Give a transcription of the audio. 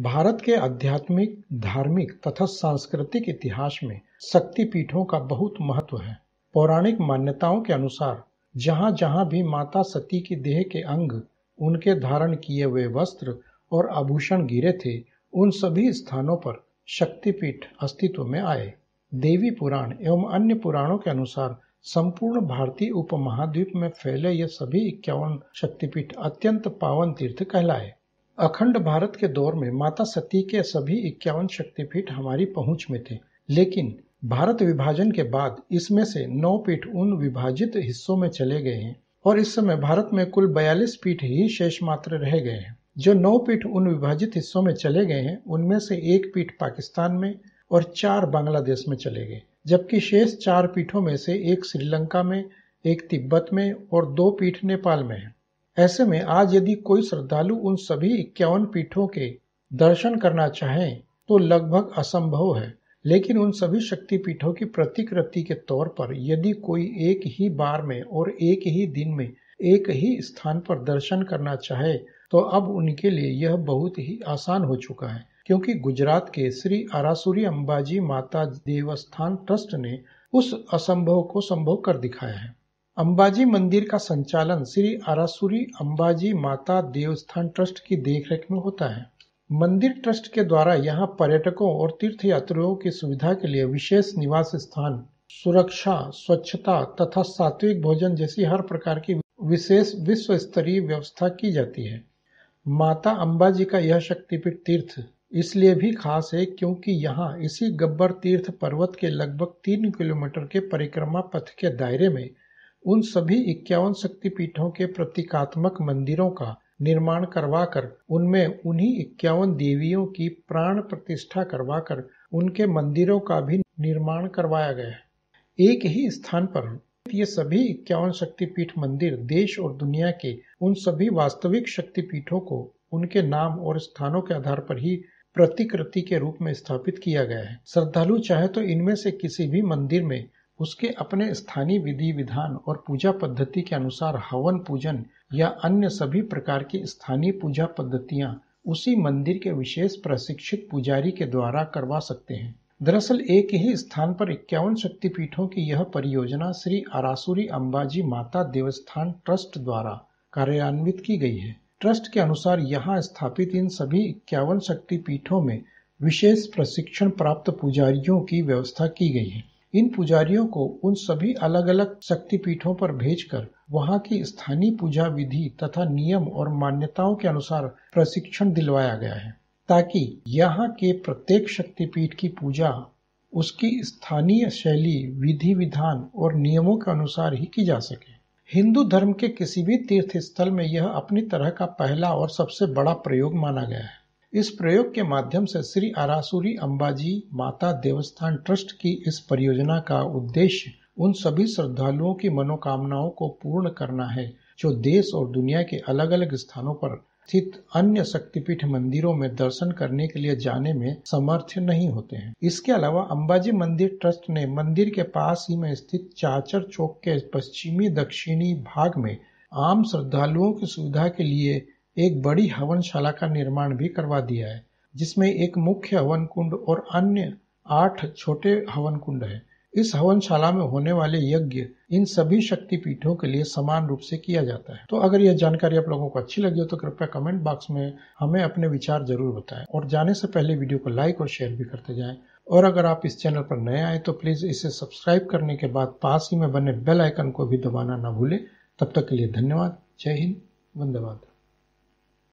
भारत के आध्यात्मिक धार्मिक तथा सांस्कृतिक इतिहास में शक्तिपीठों का बहुत महत्व है पौराणिक मान्यताओं के अनुसार जहाँ जहाँ भी माता सती के देह के अंग उनके धारण किए हुए वस्त्र और आभूषण गिरे थे उन सभी स्थानों पर शक्तिपीठ अस्तित्व में आए देवी पुराण एवं अन्य पुराणों के अनुसार संपूर्ण भारतीय उपमहाद्वीप में फैले ये सभी इक्यावन शक्तिपीठ अत्यंत पावन तीर्थ कहलाए अखंड भारत के दौर में माता सती के सभी इक्यावन शक्तिपीठ हमारी पहुंच में थे लेकिन भारत विभाजन के बाद इसमें से नौ पीठ उन विभाजित हिस्सों में चले गए हैं और इस समय भारत में कुल बयालीस पीठ ही शेष मात्र रह गए हैं जो नौ पीठ उन विभाजित हिस्सों में चले गए हैं उनमें से एक पीठ पाकिस्तान में और चार बांग्लादेश में चले गए जबकि शेष चार पीठों में से एक श्रीलंका में एक तिब्बत में और दो पीठ नेपाल में है ऐसे में आज यदि कोई श्रद्धालु उन सभी इक्यावन पीठों के दर्शन करना चाहे तो लगभग असंभव है लेकिन उन सभी शक्ति पीठों की प्रतिकृति के तौर पर यदि कोई एक ही बार में और एक ही दिन में एक ही स्थान पर दर्शन करना चाहे तो अब उनके लिए यह बहुत ही आसान हो चुका है क्योंकि गुजरात के श्री आरासुरी अम्बाजी माता देवस्थान ट्रस्ट ने उस असंभव को संभव कर दिखाया है अंबाजी मंदिर का संचालन श्री आरासुरी अंबाजी माता देवस्थान ट्रस्ट की देखरेख में होता है मंदिर ट्रस्ट के द्वारा यहाँ पर्यटकों और तीर्थयात्रियों की सुविधा के लिए विशेष निवास स्थान सुरक्षा स्वच्छता तथा सात्विक भोजन जैसी हर प्रकार की विशेष विश्व स्तरीय व्यवस्था की जाती है माता अंबाजी का यह शक्तिपीठ तीर्थ इसलिए भी खास है क्योंकि यहाँ इसी गब्बर तीर्थ पर्वत के लगभग तीन किलोमीटर के परिक्रमा पथ के दायरे में उन सभी इक्यावन शक्तिपीठों के प्रतीकात्मक मंदिरों का निर्माण करवाकर उनमें उन्हीं इक्यावन देवियों की प्राण प्रतिष्ठा करवाकर उनके मंदिरों का भी निर्माण करवाया गया है एक ही स्थान पर ये सभी इक्यावन शक्तिपीठ मंदिर देश और दुनिया के उन सभी वास्तविक शक्तिपीठों को उनके नाम और स्थानों के आधार पर ही प्रतिकृति के रूप में स्थापित किया गया है श्रद्धालु चाहे तो इनमें से किसी भी मंदिर में उसके अपने स्थानीय विधि विधान और पूजा पद्धति के अनुसार हवन पूजन या अन्य सभी प्रकार की स्थानीय पूजा पद्धतियां उसी मंदिर के विशेष प्रशिक्षित पुजारी के द्वारा करवा सकते हैं दरअसल एक ही स्थान पर इक्यावन शक्तिपीठों की यह परियोजना श्री आरासुरी अंबाजी माता देवस्थान ट्रस्ट द्वारा कार्यान्वित की गई है ट्रस्ट के अनुसार यहाँ स्थापित इन सभी इक्यावन शक्तिपीठों में विशेष प्रशिक्षण प्राप्त पुजारियों की व्यवस्था की गई है इन पुजारियों को उन सभी अलग अलग शक्तिपीठों पर भेजकर वहां की स्थानीय पूजा विधि तथा नियम और मान्यताओं के अनुसार प्रशिक्षण दिलवाया गया है ताकि यहाँ के प्रत्येक शक्तिपीठ की पूजा उसकी स्थानीय शैली विधि विधान और नियमों के अनुसार ही की जा सके हिंदू धर्म के किसी भी तीर्थ स्थल में यह अपनी तरह का पहला और सबसे बड़ा प्रयोग माना गया है इस प्रयोग के माध्यम से श्री आरासुरी अंबाजी माता देवस्थान ट्रस्ट की इस परियोजना का उद्देश्य उन सभी श्रद्धालुओं की मनोकामनाओं को पूर्ण करना है जो देश और दुनिया के अलग अलग स्थानों पर स्थित अन्य शक्तिपीठ मंदिरों में दर्शन करने के लिए जाने में समर्थ नहीं होते हैं इसके अलावा अंबाजी मंदिर ट्रस्ट ने मंदिर के पास ही में स्थित चाचर चौक के पश्चिमी दक्षिणी भाग में आम श्रद्धालुओं की सुविधा के लिए एक बड़ी हवनशाला का निर्माण भी करवा दिया है जिसमें एक मुख्य हवन कुंड और अन्य आठ छोटे हवन कुंड है इस हवनशाला में होने वाले यज्ञ इन सभी शक्तिपीठों के लिए समान रूप से किया जाता है तो अगर यह जानकारी आप लोगों को अच्छी लगी हो तो कृपया कमेंट बॉक्स में हमें अपने विचार जरूर बताएं और जाने से पहले वीडियो को लाइक और शेयर भी करते जाएं और अगर आप इस चैनल पर नए आए तो प्लीज़ इसे सब्सक्राइब करने के बाद पास ही में बने बेल आइकन को भी दबाना ना भूलें तब तक के लिए धन्यवाद जय हिंद वंदे मातरम